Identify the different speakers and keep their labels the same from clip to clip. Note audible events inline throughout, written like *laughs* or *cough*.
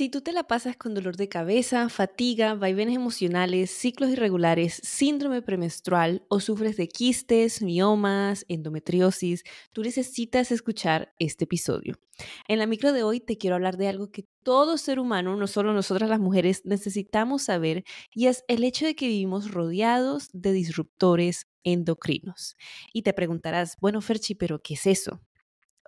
Speaker 1: Si tú te la pasas con dolor de cabeza, fatiga, vaivenes emocionales, ciclos irregulares, síndrome premenstrual o sufres de quistes, miomas, endometriosis, tú necesitas escuchar este episodio. En la micro de hoy te quiero hablar de algo que todo ser humano, no solo nosotras las mujeres, necesitamos saber y es el hecho de que vivimos rodeados de disruptores endocrinos. Y te preguntarás, bueno, Ferchi, pero ¿qué es eso?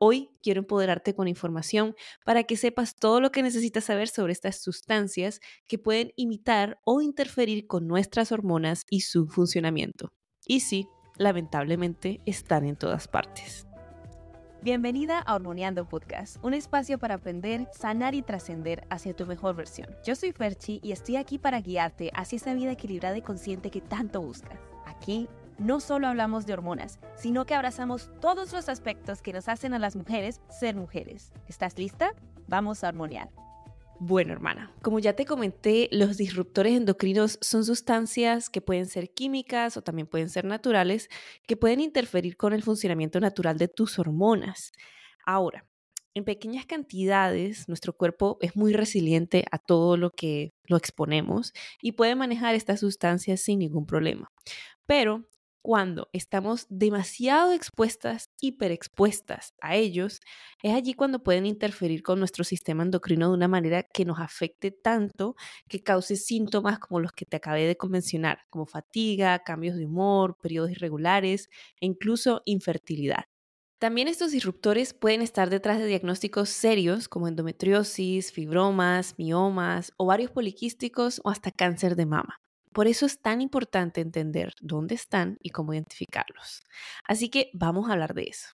Speaker 1: Hoy quiero empoderarte con información para que sepas todo lo que necesitas saber sobre estas sustancias que pueden imitar o interferir con nuestras hormonas y su funcionamiento. Y sí, lamentablemente están en todas partes. Bienvenida a Hormoneando Podcast, un espacio para aprender, sanar y trascender hacia tu mejor versión. Yo soy Ferchi y estoy aquí para guiarte hacia esa vida equilibrada y consciente que tanto buscas. Aquí no solo hablamos de hormonas, sino que abrazamos todos los aspectos que nos hacen a las mujeres ser mujeres. ¿Estás lista? Vamos a hormonear. Bueno, hermana, como ya te comenté, los disruptores endocrinos son sustancias que pueden ser químicas o también pueden ser naturales, que pueden interferir con el funcionamiento natural de tus hormonas. Ahora, en pequeñas cantidades, nuestro cuerpo es muy resiliente a todo lo que lo exponemos y puede manejar estas sustancias sin ningún problema. Pero cuando estamos demasiado expuestas, hiperexpuestas a ellos, es allí cuando pueden interferir con nuestro sistema endocrino de una manera que nos afecte tanto que cause síntomas como los que te acabé de convencionar, como fatiga, cambios de humor, periodos irregulares e incluso infertilidad. También estos disruptores pueden estar detrás de diagnósticos serios como endometriosis, fibromas, miomas, ovarios poliquísticos o hasta cáncer de mama. Por eso es tan importante entender dónde están y cómo identificarlos. Así que vamos a hablar de eso.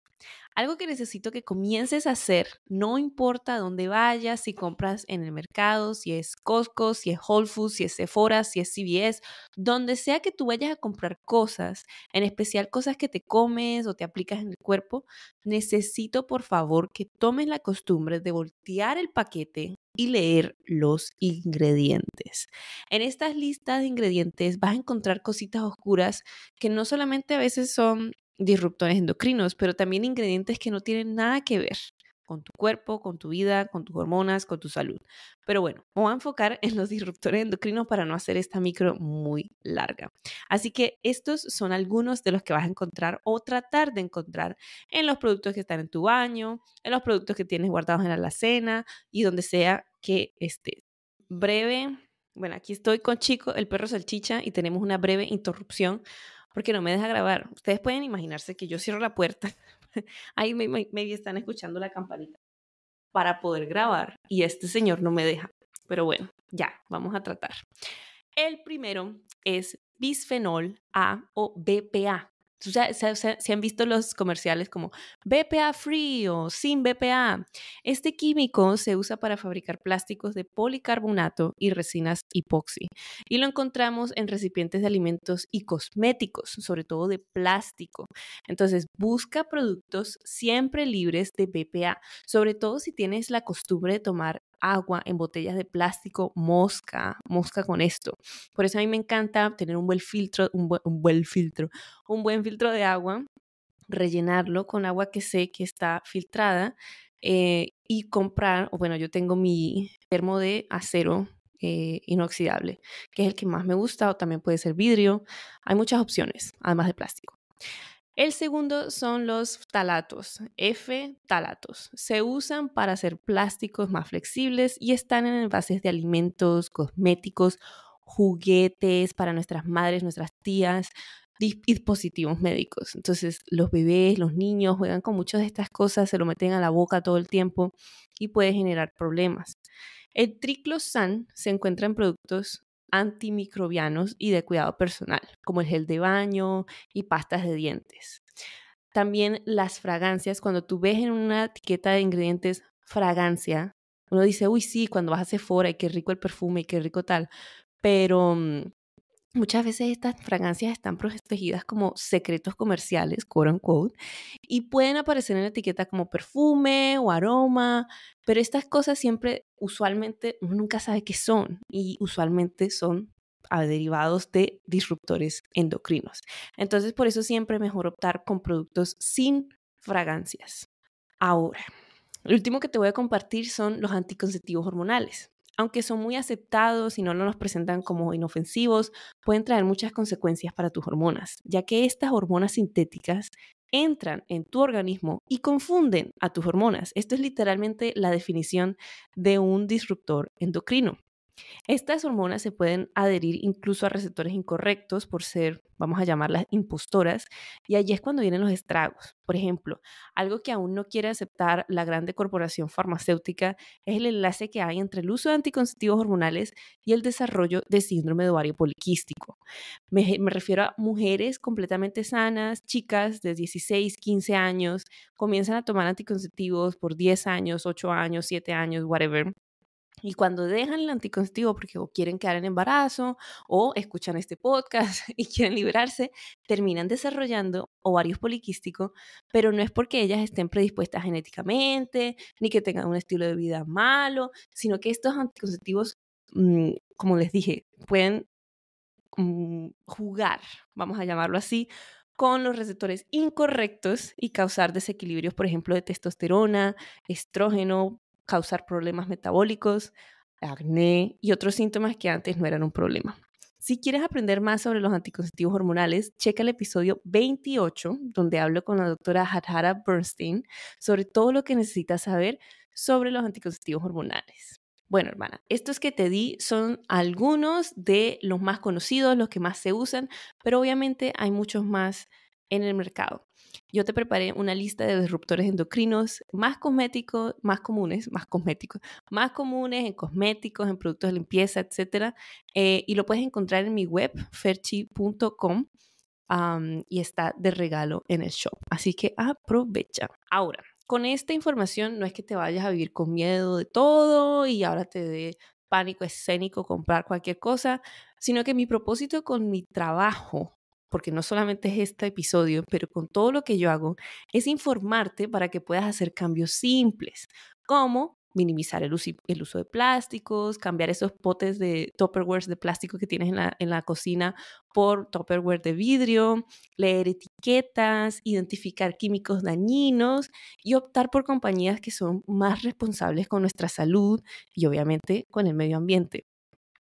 Speaker 1: Algo que necesito que comiences a hacer, no importa dónde vayas, si compras en el mercado, si es Costco, si es Whole Foods, si es Sephora, si es CVS, donde sea que tú vayas a comprar cosas, en especial cosas que te comes o te aplicas en el cuerpo, necesito por favor que tomes la costumbre de voltear el paquete y leer los ingredientes. En estas listas de ingredientes vas a encontrar cositas oscuras que no solamente a veces son disruptores endocrinos, pero también ingredientes que no tienen nada que ver con tu cuerpo, con tu vida, con tus hormonas, con tu salud. Pero bueno, me voy a enfocar *laughs* en los disruptores endocrinos para no hacer esta micro muy larga. Así que estos son algunos de los que vas a encontrar o tratar de encontrar en los productos que están en tu baño, en los productos que tienes guardados en la alacena y donde sea que estés. Breve, bueno, aquí estoy con Chico, el perro salchicha, y tenemos una breve interrupción porque no me deja grabar. Ustedes pueden imaginarse que yo cierro la puerta *laughs* ahí me, están escuchando la campanita para poder grabar y este señor no me deja. Pero bueno, ya, vamos a tratar. El primero es bisfenol A o BPA, se, han visto los comerciales como BPA free o sin BPA. Este químico se usa para fabricar plásticos de policarbonato y resinas hipoxi. Y lo encontramos en recipientes de alimentos y cosméticos, sobre todo de plástico. Entonces, busca productos siempre libres de BPA, sobre todo si tienes la costumbre de tomar agua en botellas de plástico mosca, mosca con esto. Por eso a mí me encanta tener un buen filtro, un, buen filtro, un buen filtro de agua, rellenarlo con agua que sé que está filtrada eh, y comprar, bueno, yo tengo mi termo de acero eh, inoxidable, que es el que más me gusta, o también puede ser vidrio. Hay muchas opciones, además de plástico. El segundo son los talatos, F talatos. Se usan para hacer plásticos más flexibles y están en envases de alimentos, cosméticos, juguetes para nuestras madres, nuestras tías, dispositivos médicos. Entonces, los bebés, los niños juegan con muchas de estas cosas, se lo meten a la boca todo el tiempo y puede generar problemas. El triclosan se encuentra en productos antimicrobianos y de cuidado personal, como el gel de baño y pastas de dientes. También las fragancias, cuando tú ves en una etiqueta de ingredientes fragancia, uno dice, uy, sí, cuando vas a Sephora y qué rico el perfume y qué rico tal, pero mm, Muchas veces estas fragancias están protegidas como secretos comerciales, quote y pueden aparecer en la etiqueta como perfume o aroma, pero estas cosas siempre, usualmente, uno nunca sabe qué son y usualmente son ah, derivados de disruptores endocrinos. Entonces, por eso siempre es mejor optar con productos sin fragancias. Ahora, el último que te voy a compartir son los anticonceptivos hormonales aunque son muy aceptados y no nos presentan como inofensivos, pueden traer muchas consecuencias para tus hormonas, ya que estas hormonas sintéticas entran en tu organismo y confunden a tus hormonas. Esto es literalmente la definición de un disruptor endocrino. Estas hormonas se pueden adherir incluso a receptores incorrectos por ser, vamos a llamarlas, impostoras, y allí es cuando vienen los estragos. Por ejemplo, algo que aún no quiere aceptar la grande corporación farmacéutica es el enlace que hay entre el uso de anticonceptivos hormonales y el desarrollo de síndrome de ovario poliquístico. Me, me refiero a mujeres completamente sanas, chicas de 16, 15 años, comienzan a tomar anticonceptivos por 10 años, 8 años, 7 años, whatever y cuando dejan el anticonceptivo porque quieren quedar en embarazo o escuchan este podcast *laughs* y quieren liberarse, terminan desarrollando ovarios poliquísticos, pero no es porque ellas estén predispuestas genéticamente ni que tengan un estilo de vida malo, sino que estos anticonceptivos, mm, como les dije, pueden mm, jugar, vamos a llamarlo así, con los receptores incorrectos y causar desequilibrios, por ejemplo, de testosterona, estrógeno, causar problemas metabólicos, acné y otros síntomas que antes no eran un problema. Si quieres aprender más sobre los anticonceptivos hormonales, checa el episodio 28, donde hablo con la doctora Hadhara Bernstein sobre todo lo que necesitas saber sobre los anticonceptivos hormonales. Bueno, hermana, estos que te di son algunos de los más conocidos, los que más se usan, pero obviamente hay muchos más en el mercado yo te preparé una lista de disruptores endocrinos más cosméticos, más comunes, más cosméticos, más comunes en cosméticos, en productos de limpieza, etc. Eh, y lo puedes encontrar en mi web, ferchi.com. y está de regalo en el shop. Así que aprovecha. Ahora, con esta información no es que te vayas a vivir con miedo de todo y ahora te dé pánico escénico comprar cualquier cosa, sino que mi propósito con mi trabajo porque no solamente es este episodio, pero con todo lo que yo hago, es informarte para que puedas hacer cambios simples, como minimizar el, uso, de plásticos, cambiar esos potes de Tupperware de plástico que tienes en la, cocina por Tupperware de vidrio, leer etiquetas, identificar químicos dañinos y optar por compañías que son más responsables con nuestra salud y obviamente con el medio ambiente.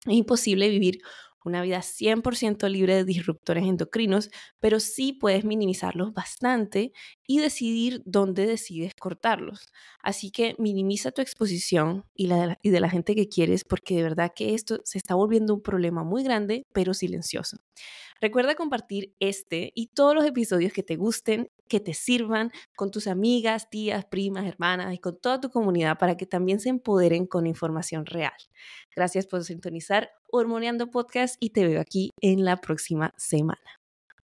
Speaker 1: Es imposible vivir una vida 100% libre de disruptores endocrinos, pero sí puedes minimizarlos bastante y decidir dónde decides cortarlos. Así que minimiza tu exposición y, la, y de la gente que quieres, porque de verdad que esto se está volviendo un problema muy grande, pero silencioso. Recuerda compartir este y todos los episodios que te gusten, que te sirvan con tus amigas, tías, primas, hermanas y con toda tu comunidad para que también se empoderen con información real. Gracias por sintonizar Hormoneando Podcast y te veo aquí en la próxima semana.